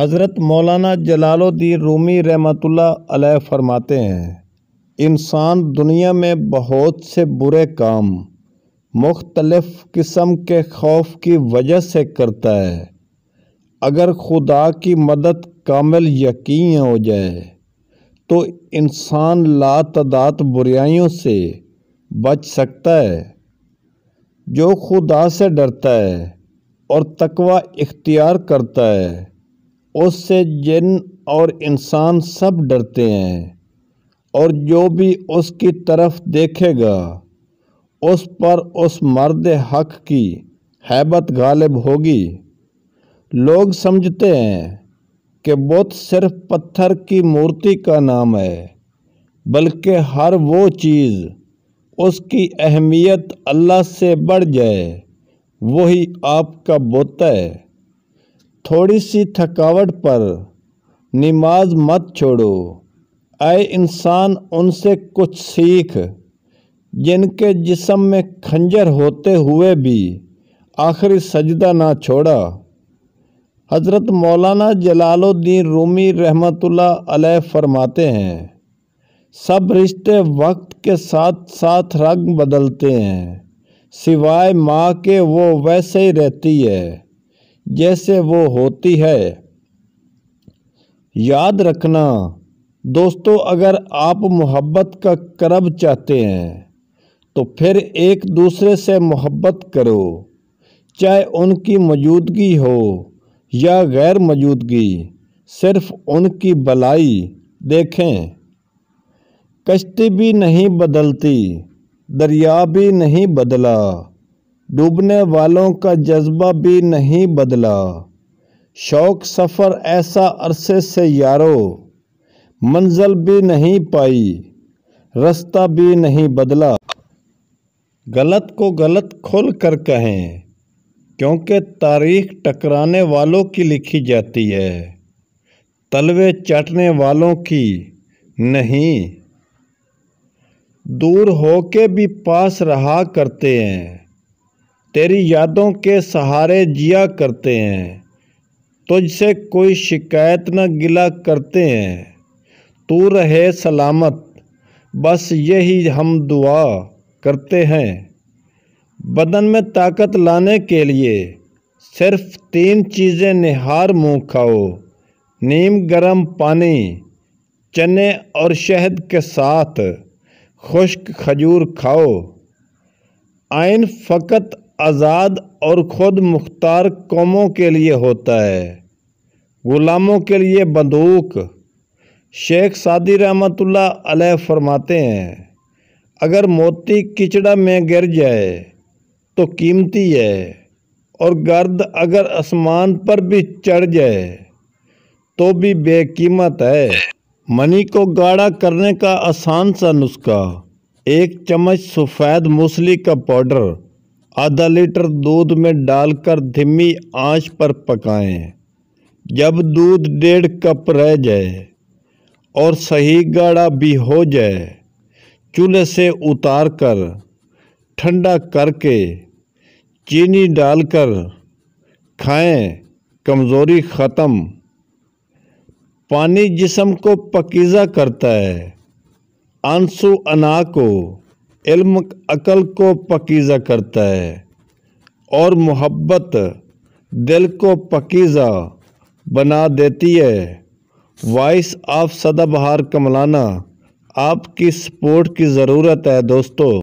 हज़रत मौलाना जलालुद्दीन रूमी रहमतुल्लाह अलैह फरमाते हैं इंसान दुनिया में बहुत से बुरे काम मुख्तलफ़ किस्म के खौफ की वजह से करता है अगर खुदा की मदद कामिल यकीन हो जाए तो इंसान लातदात बुराइयों से बच सकता है जो खुदा से डरता है और तकवा इख्तियार करता है उससे जिन और इंसान सब डरते हैं और जो भी उसकी तरफ देखेगा उस पर उस मर्द हक की हैबत गालिब होगी लोग समझते हैं कि बुत सिर्फ पत्थर की मूर्ति का नाम है बल्कि हर वो चीज़ उसकी अहमियत अल्लाह से बढ़ जाए वही आपका बुत है थोड़ी सी थकावट पर नमाज मत छोड़ो आए इंसान उनसे कुछ सीख जिनके जिसम में खंजर होते हुए भी आखिरी सजदा ना छोड़ा हज़रत मौलाना जलालुद्दीन रूमी रहमतुल्लाह अलैह फरमाते हैं सब रिश्ते वक्त के साथ साथ रंग बदलते हैं सिवाय माँ के वो वैसे ही रहती है जैसे वो होती है याद रखना दोस्तों अगर आप मोहब्बत का करब चाहते हैं तो फिर एक दूसरे से मोहब्बत करो चाहे उनकी मौजूदगी हो या गैर मौजूदगी सिर्फ उनकी भलाई देखें कश्ती भी नहीं बदलती दरिया भी नहीं बदला डूबने वालों का जज्बा भी नहीं बदला शौक सफ़र ऐसा अरसे से यारो मंजिल भी नहीं पाई रास्ता भी नहीं बदला गलत को गलत खोल कर कहें क्योंकि तारीख टकराने वालों की लिखी जाती है तलवे चाटने वालों की नहीं दूर होके भी पास रहा करते हैं तेरी यादों के सहारे जिया करते हैं तुझसे कोई शिकायत न गिला करते हैं तू रहे सलामत बस यही हम दुआ करते हैं बदन में ताकत लाने के लिए सिर्फ तीन चीज़ें निहार मुँह खाओ नीम गरम पानी चने और शहद के साथ खुश्क खजूर खाओ आयन फ़कत आज़ाद और ख़ुद मुख्तार कौमों के लिए होता है ग़ुलामों के लिए बंदूक शेख सादी रहमत अलैह फरमाते हैं अगर मोती किचड़ा में गिर जाए तो कीमती है और गर्द अगर आसमान पर भी चढ़ जाए तो भी बेकीमत है मनी को गाढ़ा करने का आसान सा नुस्खा एक चम्मच सफ़ेद मूसली का पाउडर आधा लीटर दूध में डालकर धीमी आंच पर पकाएं। जब दूध डेढ़ कप रह जाए और सही गाढ़ा भी हो जाए चूल्हे से उतार कर ठंडा करके चीनी डालकर खाएं कमज़ोरी ख़त्म पानी जिसम को पकीज़ा करता है आंसू अना को इल्म अकल को पकीज़ा करता है और मोहब्बत दिल को पकीज़ा बना देती है वॉइस ऑफ सदाबहार कमलाना आपकी सपोर्ट की ज़रूरत है दोस्तों